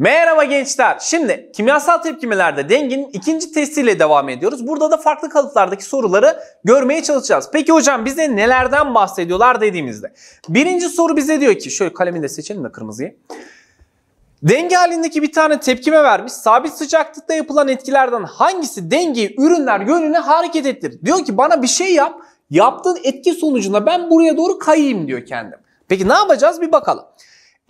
Merhaba gençler. Şimdi kimyasal tepkimelerde dengenin ikinci testiyle devam ediyoruz. Burada da farklı kalıplardaki soruları görmeye çalışacağız. Peki hocam bize nelerden bahsediyorlar dediğimizde. Birinci soru bize diyor ki şöyle kalemini de seçelim de kırmızıyı. Denge halindeki bir tane tepkime vermiş. Sabit sıcaklıkta yapılan etkilerden hangisi dengeyi ürünler yönüne hareket ettirir? Diyor ki bana bir şey yap. Yaptığın etki sonucunda ben buraya doğru kayayım diyor kendim. Peki ne yapacağız bir bakalım.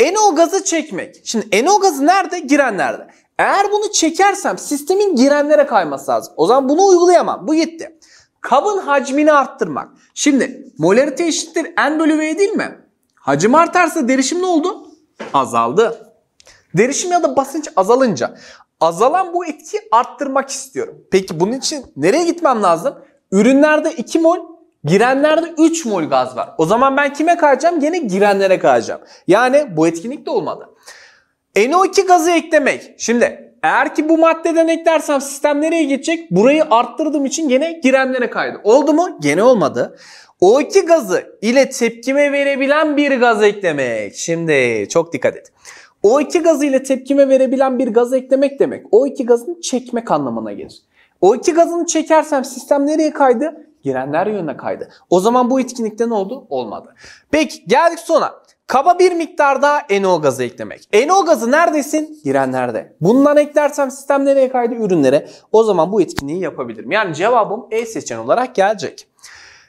NO gazı çekmek. Şimdi NO gazı nerede? Girenlerde. Eğer bunu çekersem sistemin girenlere kayması lazım. O zaman bunu uygulayamam. Bu gitti. Kabın hacmini arttırmak. Şimdi molarite eşittir N bölü V değil mi? Hacim artarsa derişim ne oldu? Azaldı. Derişim ya da basınç azalınca azalan bu etkiyi arttırmak istiyorum. Peki bunun için nereye gitmem lazım? Ürünlerde 2 mol, Girenlerde 3 mol gaz var. O zaman ben kime kayacağım? Yine girenlere kayacağım. Yani bu etkinlik de olmalı. NO2 gazı eklemek. Şimdi eğer ki bu maddeden eklersem sistem nereye geçecek? Burayı arttırdığım için yine girenlere kaydı. Oldu mu? Gene olmadı. O2 gazı ile tepkime verebilen bir gaz eklemek. Şimdi çok dikkat et. O2 gazı ile tepkime verebilen bir gaz eklemek demek. O2 gazını çekmek anlamına gelir. O2 gazını çekersem sistem nereye kaydı? Girenler yönüne kaydı. O zaman bu etkinlikte ne oldu? Olmadı. Peki geldik sona. Kaba bir miktar daha NO gazı eklemek. NO gazı neredesin? Girenlerde. Bundan eklersem sistem nereye kaydı? Ürünlere. O zaman bu etkinliği yapabilirim. Yani cevabım E seçeneği olarak gelecek.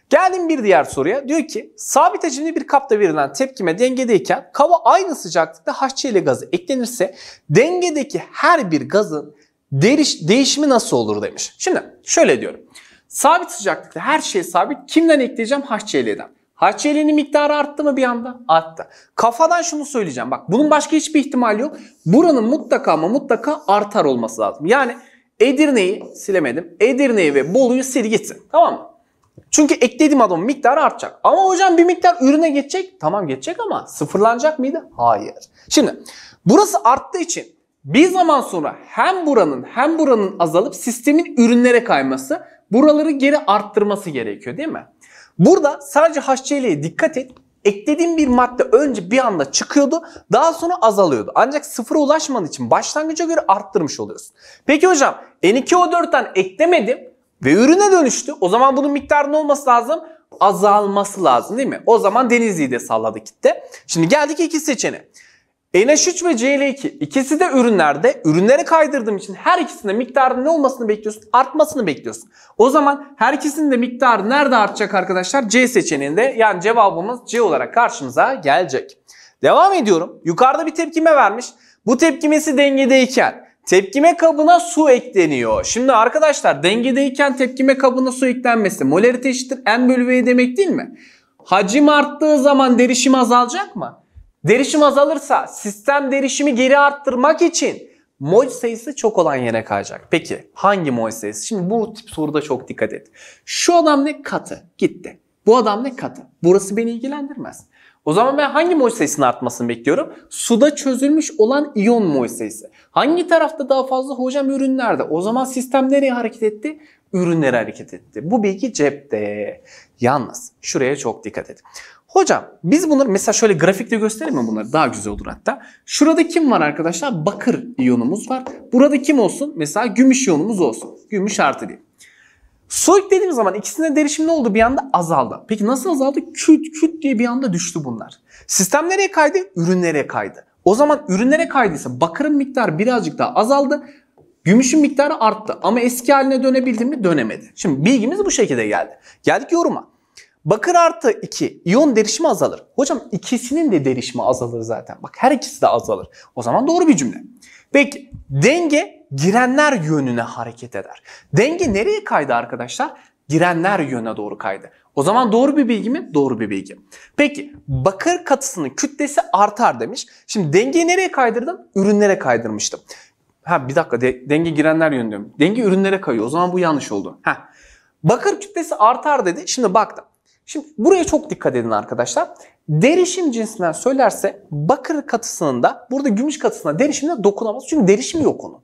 Geldim bir diğer soruya. Diyor ki sabit hacimli bir kapta verilen tepkime dengedeyken kaba aynı sıcaklıkta HCl gazı eklenirse dengedeki her bir gazın değişimi nasıl olur demiş. Şimdi şöyle diyorum. Sabit sıcaklıkta her şey sabit. Kimden ekleyeceğim? HCl'den. HCl'nin miktarı arttı mı bir anda? Arttı. Kafadan şunu söyleyeceğim. Bak bunun başka hiçbir ihtimal yok. Buranın mutlaka ama mutlaka artar olması lazım. Yani Edirne'yi silemedim. Edirne'yi ve Bolu'yu sil gitsin. Tamam mı? Çünkü eklediğim adamın miktarı artacak. Ama hocam bir miktar ürüne geçecek. Tamam geçecek ama sıfırlanacak mıydı? Hayır. Şimdi burası arttığı için bir zaman sonra hem buranın hem buranın azalıp sistemin ürünlere kayması Buraları geri arttırması gerekiyor değil mi? Burada sadece HCl'ye dikkat et. Eklediğim bir madde önce bir anda çıkıyordu daha sonra azalıyordu. Ancak sıfıra ulaşman için başlangıca göre arttırmış oluyorsun. Peki hocam N2O4'ten eklemedim ve ürüne dönüştü. O zaman bunun miktarının olması lazım azalması lazım değil mi? O zaman Denizli'yi de salladı kitle. Şimdi geldik iki seçeneğe. NH3 ve CL2 ikisi de ürünlerde Ürünleri kaydırdığım için her ikisinde miktarın ne olmasını bekliyorsun? Artmasını bekliyorsun. O zaman her ikisinin de miktarı nerede artacak arkadaşlar? C seçeneğinde yani cevabımız C olarak karşımıza gelecek. Devam ediyorum. Yukarıda bir tepkime vermiş. Bu tepkimesi dengedeyken Tepkime kabına su ekleniyor. Şimdi arkadaşlar dengedeyken tepkime kabına su eklenmesi molarite eşittir n bölü v demek değil mi? Hacim arttığı zaman derişim azalacak mı? Derişim azalırsa sistem derişimi geri arttırmak için mol sayısı çok olan yere kayacak. Peki hangi mol sayısı? Şimdi bu tip soruda çok dikkat et. Şu adam ne katı gitti. Bu adam ne katı? Burası beni ilgilendirmez. O zaman ben hangi mol sayısının artmasını bekliyorum? Suda çözülmüş olan iyon mol sayısı. Hangi tarafta daha fazla? Hocam ürünlerde. O zaman sistem nereye hareket etti? Ürünlere hareket etti. Bu bilgi cepte. Yalnız şuraya çok dikkat edin. Hocam biz bunları mesela şöyle grafikte gösterelim mi bunları? Daha güzel olur hatta. Şurada kim var arkadaşlar? Bakır iyonumuz var. Burada kim olsun? Mesela gümüş iyonumuz olsun. Gümüş artı diye. Su eklediğim zaman ikisinde derişim ne oldu? Bir anda azaldı. Peki nasıl azaldı? Küt küt diye bir anda düştü bunlar. Sistem nereye kaydı? Ürünlere kaydı. O zaman ürünlere kaydıysa bakırın miktarı birazcık daha azaldı. Gümüşün miktarı arttı ama eski haline dönebildi mi? Dönemedi. Şimdi bilgimiz bu şekilde geldi. Geldik yoruma. Bakır artı 2 iyon derişimi azalır. Hocam ikisinin de derişimi azalır zaten. Bak her ikisi de azalır. O zaman doğru bir cümle. Peki denge girenler yönüne hareket eder. Denge nereye kaydı arkadaşlar? Girenler yöne doğru kaydı. O zaman doğru bir bilgi mi? Doğru bir bilgi. Peki bakır katısının kütlesi artar demiş. Şimdi dengeyi nereye kaydırdım? Ürünlere kaydırmıştım. Ha bir dakika de, denge girenler yönü diyorum. Denge ürünlere kayıyor. O zaman bu yanlış oldu. Ha. Bakır kütlesi artar dedi. Şimdi baktım. Şimdi buraya çok dikkat edin arkadaşlar. Derişim cinsinden söylerse bakır katısının da burada gümüş katısına derişimine dokunamaz. Çünkü derişim yok onun.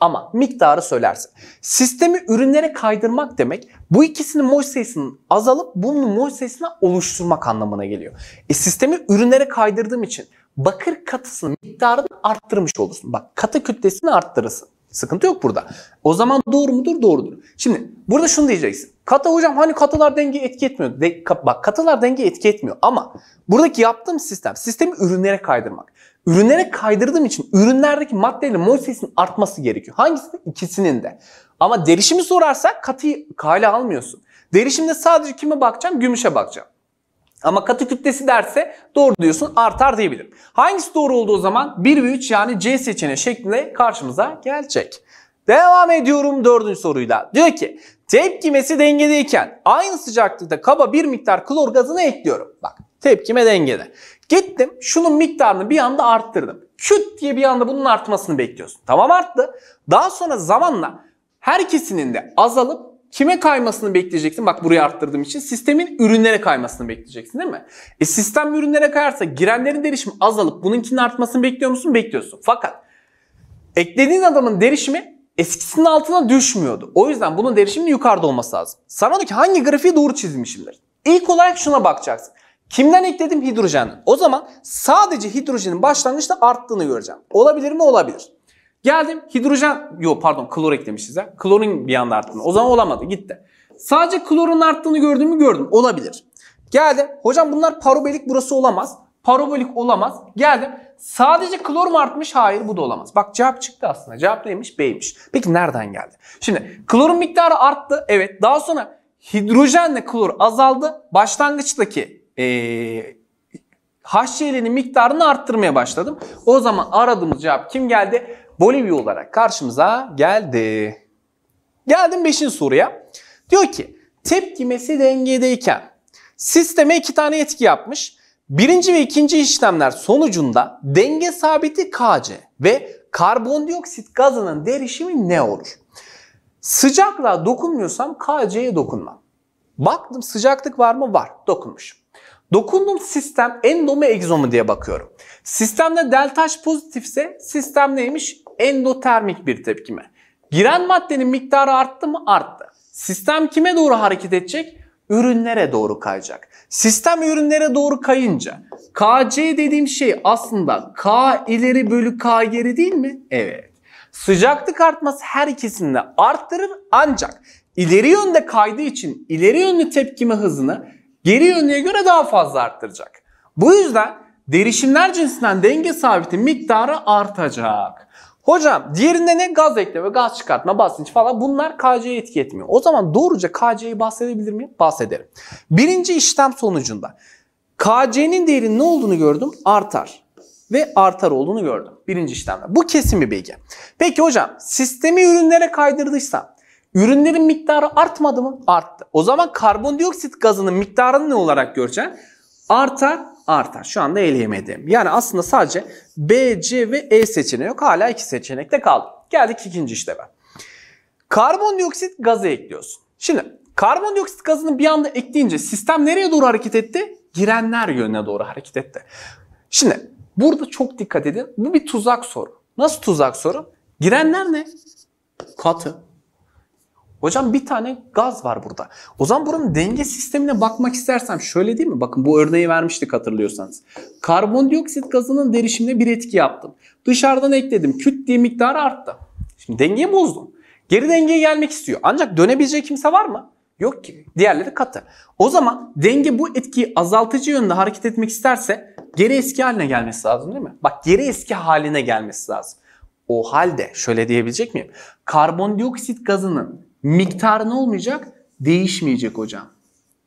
Ama miktarı söylerse. Sistemi ürünlere kaydırmak demek bu ikisinin mol sayısının azalıp bunun mol sayısına oluşturmak anlamına geliyor. E, sistemi ürünlere kaydırdığım için bakır katısının miktarını arttırmış olursun. Bak katı kütlesini arttırırsın. Sıkıntı yok burada. O zaman doğru mudur? Doğrudur. Şimdi burada şunu diyeceksin. Kata hocam hani katılar denge etki etmiyor. De, ka, bak katılar denge etki etmiyor ama buradaki yaptığım sistem sistemi ürünlere kaydırmak. Ürünlere kaydırdığım için ürünlerdeki maddeyle mol sayısının artması gerekiyor. Hangisi? İkisinin de. Ama derişimi sorarsak katıyı kale almıyorsun. Derişimde sadece kime bakacağım? Gümüşe bakacağım. Ama katı kütlesi derse doğru diyorsun artar diyebilirim. Hangisi doğru oldu o zaman? 1 ve 3 yani C seçeneği şeklinde karşımıza gelecek. Devam ediyorum dördüncü soruyla. Diyor ki tepkimesi dengedeyken aynı sıcaklıkta kaba bir miktar klor gazını ekliyorum. Bak tepkime dengede. Gittim şunun miktarını bir anda arttırdım. Küt diye bir anda bunun artmasını bekliyorsun. Tamam arttı. Daha sonra zamanla her ikisinin de azalıp kime kaymasını bekleyeceksin? Bak burayı arttırdığım için sistemin ürünlere kaymasını bekleyeceksin değil mi? E sistem ürünlere kayarsa girenlerin derişimi azalıp bununkinin artmasını bekliyor musun? Bekliyorsun. Fakat eklediğin adamın derişimi eskisinin altına düşmüyordu. O yüzden bunun derişiminin yukarıda olması lazım. Sana diyor ki hangi grafiği doğru çizmişimdir? İlk olarak şuna bakacaksın. Kimden ekledim? Hidrojenden. O zaman sadece hidrojenin başlangıçta arttığını göreceğim. Olabilir mi? Olabilir. Geldim hidrojen, yok pardon klor eklemişiz ya. klorun bir anda arttığını. O zaman olamadı gitti. Sadece klorun arttığını gördüğümü gördüm. Olabilir. geldi Hocam bunlar parobolik burası olamaz. Parobolik olamaz. Geldim. Sadece klor mu artmış? Hayır bu da olamaz. Bak cevap çıktı aslında. Cevap neymiş? B'ymiş. Peki nereden geldi? Şimdi klorun miktarı arttı. Evet daha sonra hidrojenle klor azaldı. Başlangıçtaki ee, HCl'nin miktarını arttırmaya başladım. O zaman aradığımız cevap kim geldi? Bolivya olarak karşımıza geldi. Geldim 5. soruya. Diyor ki tepkimesi dengedeyken sisteme iki tane etki yapmış. Birinci ve ikinci işlemler sonucunda denge sabiti Kc ve karbondioksit gazının derişimi ne olur? Sıcakla dokunmuyorsam Kc'ye dokunmam. Baktım sıcaklık var mı? Var. Dokunmuşum. Dokundum sistem endomu egzomu diye bakıyorum. Sistemde deltaş pozitifse sistem neymiş? endotermik bir tepkime. Giren maddenin miktarı arttı mı? Arttı. Sistem kime doğru hareket edecek? Ürünlere doğru kayacak. Sistem ürünlere doğru kayınca KC dediğim şey aslında K ileri bölü K geri değil mi? Evet. Sıcaklık artması her ikisini de arttırır ancak ileri yönde kaydığı için ileri yönlü tepkime hızını geri yönlüye göre daha fazla arttıracak. Bu yüzden derişimler cinsinden denge sabiti miktarı artacak. Hocam diğerinde ne? Gaz ekleme, gaz çıkartma, basınç falan bunlar KC'ye etki etmiyor. O zaman doğruca KC'yi bahsedebilir miyim? Bahsederim. Birinci işlem sonucunda KC'nin değerinin ne olduğunu gördüm? Artar ve artar olduğunu gördüm. Birinci işlemde. Bu kesin bir bilgi. Peki hocam sistemi ürünlere kaydırdıysam ürünlerin miktarı artmadı mı? Arttı. O zaman karbondioksit gazının miktarını ne olarak göreceğim? Artar artar. Şu anda eleyemedim. Yani aslında sadece B, C ve E seçeneği yok. Hala iki seçenekte kaldı. Geldik ikinci işleme. Karbondioksit gazı ekliyorsun. Şimdi karbondioksit gazını bir anda ekleyince sistem nereye doğru hareket etti? Girenler yönüne doğru hareket etti. Şimdi burada çok dikkat edin. Bu bir tuzak soru. Nasıl tuzak soru? Girenler ne? Katı. Hocam bir tane gaz var burada. O zaman buranın denge sistemine bakmak istersem şöyle değil mi? Bakın bu örneği vermiştik hatırlıyorsanız. Karbondioksit gazının derişimine bir etki yaptım. Dışarıdan ekledim. Küt diye miktarı arttı. Şimdi dengeyi bozdum. Geri dengeye gelmek istiyor. Ancak dönebilecek kimse var mı? Yok ki. Diğerleri katı. O zaman denge bu etkiyi azaltıcı yönde hareket etmek isterse geri eski haline gelmesi lazım değil mi? Bak geri eski haline gelmesi lazım. O halde şöyle diyebilecek miyim? Karbondioksit gazının miktar ne olmayacak? Değişmeyecek hocam.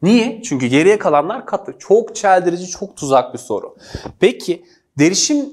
Niye? Çünkü geriye kalanlar katlı. Çok çeldirici, çok tuzak bir soru. Peki derişim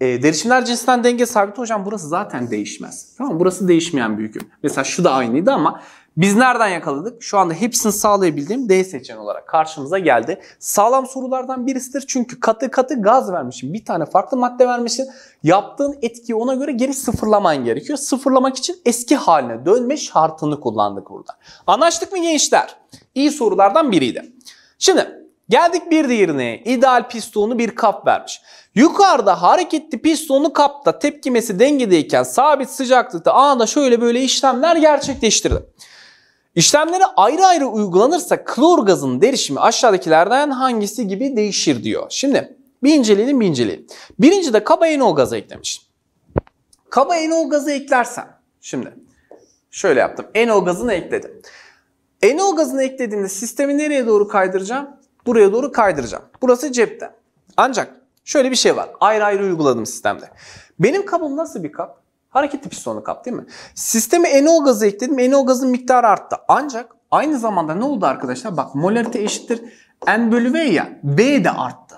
e, derişimler cinsinden denge sabit hocam burası zaten değişmez. Tamam Burası değişmeyen bir hüküm. Mesela şu da aynıydı ama biz nereden yakaladık? Şu anda hepsini sağlayabildiğim D seçeneği olarak karşımıza geldi. Sağlam sorulardan birisidir çünkü katı katı gaz vermişim. Bir tane farklı madde vermişsin. Yaptığın etkiyi ona göre geri sıfırlaman gerekiyor. Sıfırlamak için eski haline dönme şartını kullandık burada. Anlaştık mı gençler? İyi sorulardan biriydi. Şimdi Geldik bir diğerine. İdeal pistonu bir kap vermiş. Yukarıda hareketli pistonlu kapta tepkimesi dengedeyken sabit sıcaklıkta anında şöyle böyle işlemler gerçekleştirdi. İşlemleri ayrı ayrı uygulanırsa klor gazının derişimi aşağıdakilerden hangisi gibi değişir diyor. Şimdi bir inceleyelim bir inceleyelim. Birinci de kaba enol gazı eklemiş. Kaba enol gazı eklersen şimdi şöyle yaptım. Enol gazını ekledim. Enol gazını eklediğimde sistemi nereye doğru kaydıracağım? Buraya doğru kaydıracağım. Burası cepte. Ancak şöyle bir şey var. Ayrı ayrı uyguladım sistemde. Benim kabım nasıl bir kap? Hareketli pistonlu kap değil mi? Sisteme enol gazı ekledim. Enol gazın miktarı arttı. Ancak aynı zamanda ne oldu arkadaşlar? Bak molarite eşittir. N bölü V ya. v de arttı.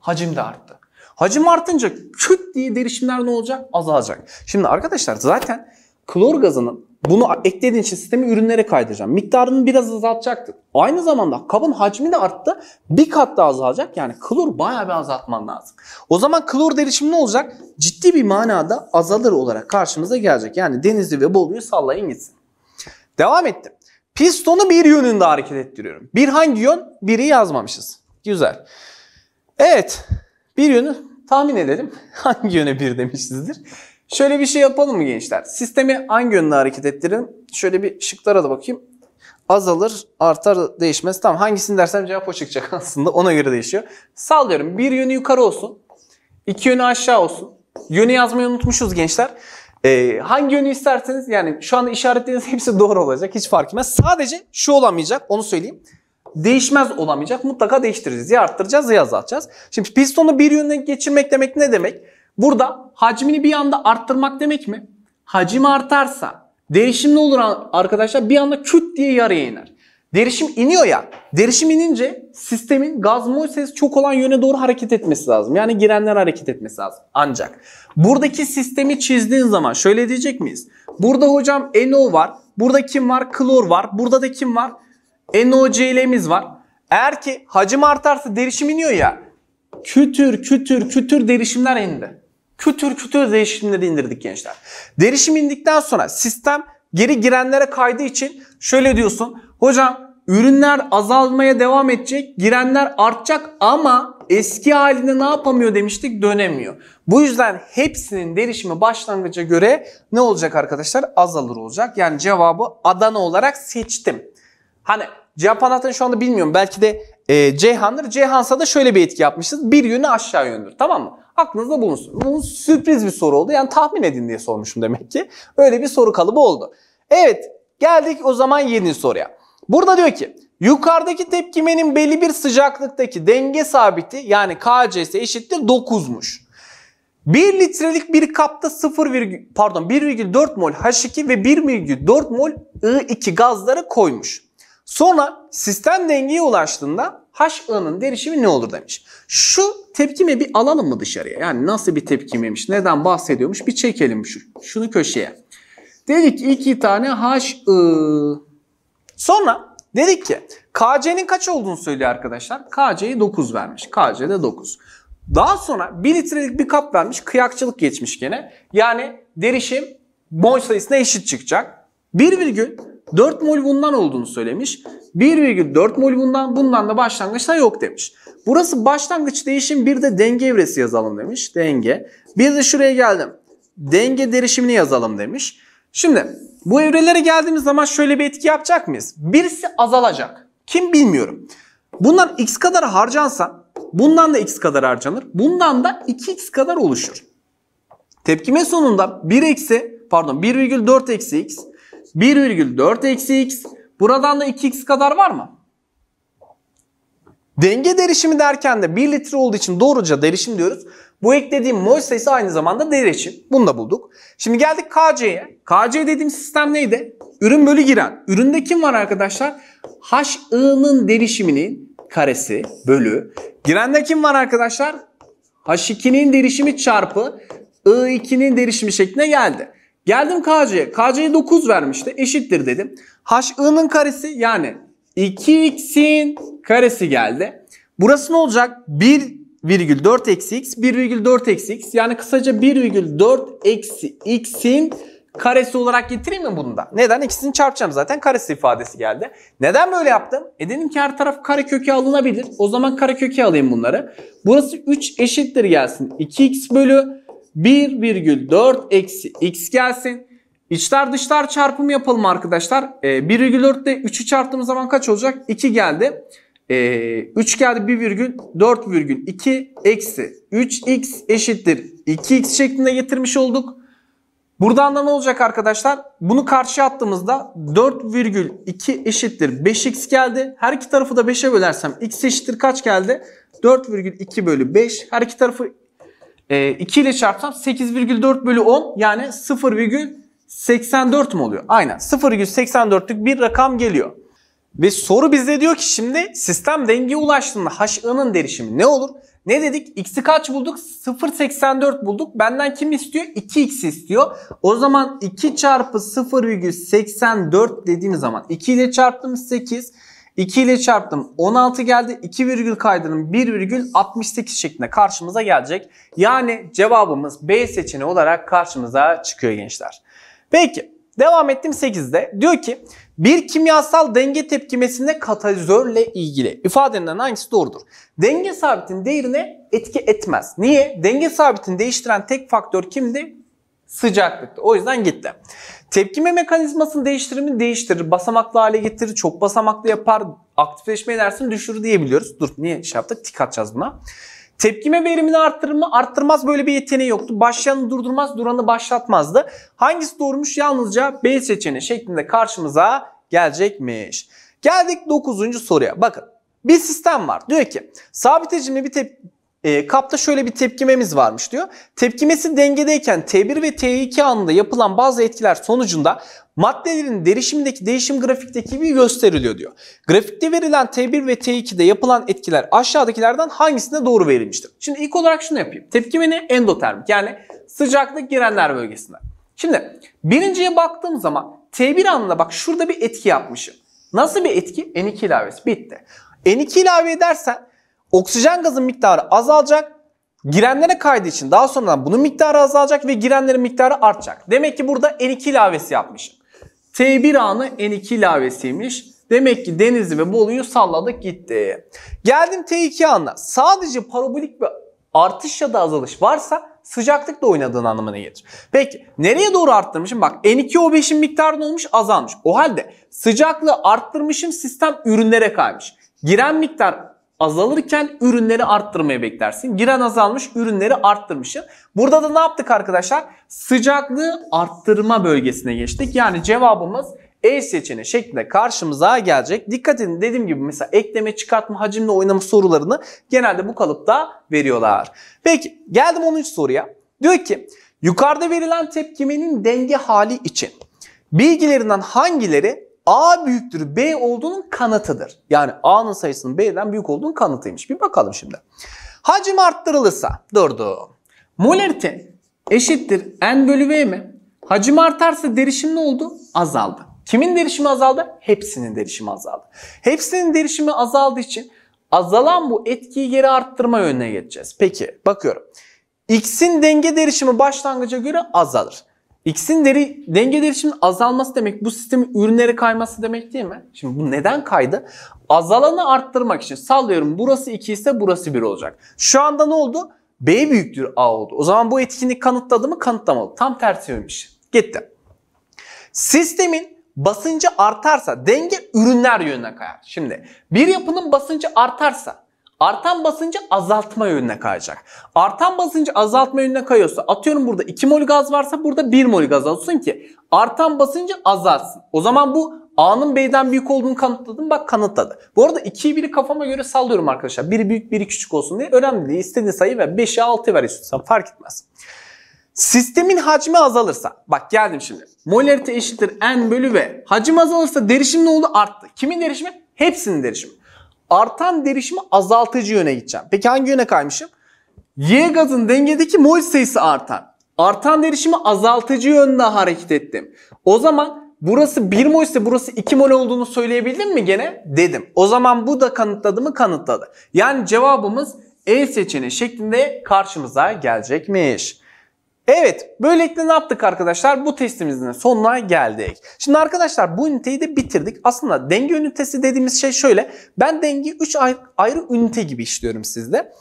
Hacim de arttı. Hacim artınca küt diye derişimler ne olacak? Azalacak. Şimdi arkadaşlar zaten klor gazının bunu eklediğin için sistemi ürünlere kaydıracağım. Miktarını biraz azaltacaktın. Aynı zamanda kabın hacmi de arttı. Bir kat daha azalacak. Yani klor bayağı bir azaltman lazım. O zaman klor derişimi ne olacak? Ciddi bir manada azalır olarak karşımıza gelecek. Yani Denizli ve Bolu'yu sallayın gitsin. Devam ettim. Pistonu bir yönünde hareket ettiriyorum. Bir hangi yön? Biri yazmamışız. Güzel. Evet. Bir yönü tahmin edelim. Hangi yöne bir demişizdir. Şöyle bir şey yapalım mı gençler? Sistemi hangi yönde hareket ettirelim? Şöyle bir şıklara da bakayım. Azalır, artar, değişmez. Tamam hangisini dersem cevap o çıkacak aslında. Ona göre değişiyor. Sallıyorum. Bir yönü yukarı olsun. iki yönü aşağı olsun. Yönü yazmayı unutmuşuz gençler. Ee, hangi yönü isterseniz yani şu anda işaretlediğiniz hepsi doğru olacak. Hiç fark etmez. Sadece şu olamayacak onu söyleyeyim. Değişmez olamayacak. Mutlaka değiştireceğiz. Ya arttıracağız ya azaltacağız. Şimdi pistonu bir yöne geçirmek demek ne demek? Burada hacmini bir anda arttırmak demek mi? Hacim artarsa derişim ne olur arkadaşlar? Bir anda küt diye yarıya iner. Derişim iniyor ya. Derişim inince sistemin gaz mol sayısı çok olan yöne doğru hareket etmesi lazım. Yani girenler hareket etmesi lazım. Ancak buradaki sistemi çizdiğin zaman şöyle diyecek miyiz? Burada hocam NO var. Burada kim var? Klor var. Burada da kim var? NOCl'miz var. Eğer ki hacim artarsa derişim iniyor ya. Kütür kütür kütür derişimler indi. Kütür kütür değişimleri indirdik gençler. Değişim indikten sonra sistem geri girenlere kaydığı için şöyle diyorsun. Hocam ürünler azalmaya devam edecek, girenler artacak ama eski halinde ne yapamıyor demiştik dönemiyor. Bu yüzden hepsinin derişimi başlangıca göre ne olacak arkadaşlar? Azalır olacak. Yani cevabı Adana olarak seçtim. Hani cevap anahtarını şu anda bilmiyorum. Belki de e, Ceyhan'dır. Ceyhan'sa da şöyle bir etki yapmışız. Bir yönü aşağı yöndür. Tamam mı? aklınızda bulunsun. Bu sürpriz bir soru oldu. Yani tahmin edin diye sormuşum demek ki. Öyle bir soru kalıbı oldu. Evet geldik o zaman yeni soruya. Burada diyor ki yukarıdaki tepkimenin belli bir sıcaklıktaki denge sabiti yani Kcs eşittir 9'muş. 1 litrelik bir kapta 0, pardon 1,4 mol H2 ve 1,4 mol I2 gazları koymuş. Sonra sistem dengeye ulaştığında HI'nin derişimi ne olur demiş. Şu tepkime bir alalım mı dışarıya? Yani nasıl bir tepkimiymiş, neden bahsediyormuş bir çekelim şu, şunu köşeye. Dedik iki tane I. Sonra dedik ki KC'nin kaç olduğunu söylüyor arkadaşlar. KC'yi 9 vermiş. KC'de 9. Daha sonra 1 litrelik bir kap vermiş. Kıyakçılık geçmiş gene. Yani derişim mol sayısına eşit çıkacak. virgül 4 mol bundan olduğunu söylemiş. 1,4 mol bundan, bundan da başlangıçta yok demiş. Burası başlangıç değişim bir de denge evresi yazalım demiş. Denge. Bir de şuraya geldim. Denge derişimini yazalım demiş. Şimdi bu evrelere geldiğimiz zaman şöyle bir etki yapacak mıyız? Birisi azalacak. Kim bilmiyorum. Bundan x kadar harcansa bundan da x kadar harcanır. Bundan da 2x kadar oluşur. Tepkime sonunda 1 eksi pardon 1,4 eksi x 1,4 eksi x. Buradan da 2x kadar var mı? Denge derişimi derken de 1 litre olduğu için doğruca derişim diyoruz. Bu eklediğim mol sayısı aynı zamanda derişim. Bunu da bulduk. Şimdi geldik KC'ye. KC dediğim sistem neydi? Ürün bölü giren. Üründe kim var arkadaşlar? HI'nin derişiminin karesi bölü. Girende kim var arkadaşlar? H2'nin derişimi çarpı I2'nin derişimi şeklinde geldi. Geldim KC'ye. KC'ye 9 vermişti. Eşittir dedim. HI'nin karesi yani 2x'in karesi geldi. Burası ne olacak? 1,4 eksi x, 1,4 eksi x. Yani kısaca 1,4 eksi x'in karesi olarak getireyim mi bunu da? Neden? İkisini çarpacağım zaten. Karesi ifadesi geldi. Neden böyle yaptım? E dedim ki her taraf kare kökü alınabilir. O zaman kare kökü alayım bunları. Burası 3 eşittir gelsin. 2x bölü 1,4 eksi x gelsin. İçler dışlar çarpımı yapalım arkadaşlar. E, 1,4 ile 3'ü çarptığımız zaman kaç olacak? 2 geldi. E, ee, 3 geldi 1,4 virgül 2 eksi 3x eşittir 2x şeklinde getirmiş olduk. Buradan da ne olacak arkadaşlar? Bunu karşıya attığımızda 4,2 eşittir 5x geldi. Her iki tarafı da 5'e bölersem x eşittir kaç geldi? 4,2 bölü 5. Her iki tarafı e, ee, 2 ile çarpsam 8,4 bölü 10 yani 0,84 mi oluyor? Aynen 0,84'lük bir rakam geliyor. Ve soru bize diyor ki şimdi sistem dengeye ulaştığında HI'nin derişimi ne olur? Ne dedik? X'i kaç bulduk? 0.84 bulduk. Benden kim istiyor? 2x istiyor. O zaman 2 çarpı 0,84 dediğim zaman 2 ile çarptım 8. 2 ile çarptım 16 geldi. 2 virgül kaydırım 1 virgül 68 şeklinde karşımıza gelecek. Yani cevabımız B seçeneği olarak karşımıza çıkıyor gençler. Peki devam ettim 8'de. Diyor ki bir kimyasal denge tepkimesinde katalizörle ilgili ifadenin hangisi doğrudur? Denge sabitin değerine etki etmez. Niye? Denge sabitini değiştiren tek faktör kimdi? Sıcaklıktı. O yüzden gitti. Tepkime mekanizmasının değiştirir değiştirir, basamaklı hale getirir, çok basamaklı yapar, aktifleşme enerjisini düşürür diyebiliyoruz. Dur niye şey yaptık? Tik atacağız buna. Tepkime verimini arttırma, arttırmaz böyle bir yeteneği yoktu. Başlayanı durdurmaz, duranı başlatmazdı. Hangisi doğrumuş? Yalnızca B seçeneği şeklinde karşımıza gelecekmiş. Geldik 9. soruya. Bakın bir sistem var. Diyor ki sabit hacimli bir tep e, ee, kapta şöyle bir tepkimemiz varmış diyor. Tepkimesi dengedeyken T1 ve T2 anında yapılan bazı etkiler sonucunda maddelerin derişimindeki değişim grafikteki gibi gösteriliyor diyor. Grafikte verilen T1 ve T2'de yapılan etkiler aşağıdakilerden hangisine doğru verilmiştir? Şimdi ilk olarak şunu yapayım. Tepkime ne? Endotermik yani sıcaklık girenler bölgesinde. Şimdi birinciye baktığım zaman T1 anında bak şurada bir etki yapmışım. Nasıl bir etki? N2 ilavesi. Bitti. N2 ilave edersen Oksijen gazın miktarı azalacak. Girenlere kaydığı için daha sonradan bunun miktarı azalacak ve girenlerin miktarı artacak. Demek ki burada N2 ilavesi yapmışım. T1 anı N2 ilavesiymiş. Demek ki denizi ve Bolu'yu salladık gitti. Geldim T2 anına. Sadece parabolik bir artış ya da azalış varsa sıcaklık da oynadığın anlamına gelir. Peki nereye doğru arttırmışım? Bak N2O5'in miktarı ne olmuş? Azalmış. O halde sıcaklığı arttırmışım sistem ürünlere kaymış. Giren miktar azalırken ürünleri arttırmayı beklersin. Giren azalmış, ürünleri arttırmışım. Burada da ne yaptık arkadaşlar? Sıcaklığı arttırma bölgesine geçtik. Yani cevabımız E seçeneği şeklinde karşımıza gelecek. Dikkat edin dediğim gibi mesela ekleme, çıkartma, hacimle oynama sorularını genelde bu kalıpta veriyorlar. Peki geldim 13 soruya. Diyor ki yukarıda verilen tepkimenin denge hali için bilgilerinden hangileri A büyüktür B olduğunun kanıtıdır. Yani A'nın sayısının B'den büyük olduğunun kanıtıymış. Bir bakalım şimdi. Hacim arttırılırsa durdu. Molarite eşittir N bölü V mi? Hacim artarsa derişim ne oldu? Azaldı. Kimin derişimi azaldı? Hepsinin derişimi azaldı. Hepsinin derişimi azaldığı için azalan bu etkiyi geri arttırma yönüne geçeceğiz. Peki bakıyorum. X'in denge derişimi başlangıca göre azalır. X'in deri, denge değişiminin azalması demek bu sistemin ürünlere kayması demek değil mi? Şimdi bu neden kaydı? Azalanı arttırmak için sallıyorum burası 2 ise burası 1 olacak. Şu anda ne oldu? B büyüktür A oldu. O zaman bu etkinlik kanıtladı mı kanıtlamadı. Tam tersiymiş. Gitti. Sistemin basıncı artarsa denge ürünler yönüne kayar. Şimdi bir yapının basıncı artarsa Artan basıncı azaltma yönüne kayacak. Artan basıncı azaltma yönüne kayıyorsa atıyorum burada 2 mol gaz varsa burada 1 mol gaz olsun ki artan basıncı azalsın. O zaman bu A'nın B'den büyük olduğunu kanıtladım. Bak kanıtladı. Bu arada 2'yi 1'i kafama göre sallıyorum arkadaşlar. Biri büyük biri küçük olsun diye. Önemli değil. İstediğin sayı ve 5'e 6 ver istiyorsan fark etmez. Sistemin hacmi azalırsa. Bak geldim şimdi. Molarite eşittir N bölü V. Hacim azalırsa derişim ne oldu? Arttı. Kimin derişimi? Hepsinin derişimi artan derişimi azaltıcı yöne gideceğim. Peki hangi yöne kaymışım? Y gazın dengedeki mol sayısı artan. Artan derişimi azaltıcı yönde hareket ettim. O zaman burası 1 mol ise burası 2 mol olduğunu söyleyebildim mi gene? Dedim. O zaman bu da kanıtladı mı? Kanıtladı. Yani cevabımız E seçeneği şeklinde karşımıza gelecekmiş. Evet, böylelikle ne yaptık arkadaşlar? Bu testimizin sonuna geldik. Şimdi arkadaşlar bu üniteyi de bitirdik. Aslında denge ünitesi dediğimiz şey şöyle. Ben dengeyi 3 ayrı ünite gibi işliyorum sizde.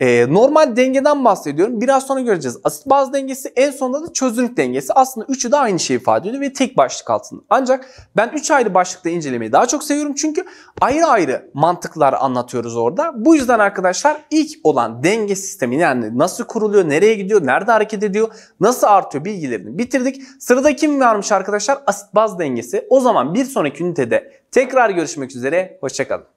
Ee, normal dengeden bahsediyorum. Biraz sonra göreceğiz. Asit baz dengesi en sonunda da çözünürlük dengesi. Aslında üçü de aynı şeyi ifade ediyor ve tek başlık altında. Ancak ben üç ayrı başlıkta incelemeyi daha çok seviyorum. Çünkü ayrı ayrı mantıklar anlatıyoruz orada. Bu yüzden arkadaşlar ilk olan denge sistemi yani nasıl kuruluyor, nereye gidiyor, nerede hareket ediyor, nasıl artıyor bilgilerini bitirdik. Sırada kim varmış arkadaşlar? Asit baz dengesi. O zaman bir sonraki ünitede tekrar görüşmek üzere. Hoşçakalın.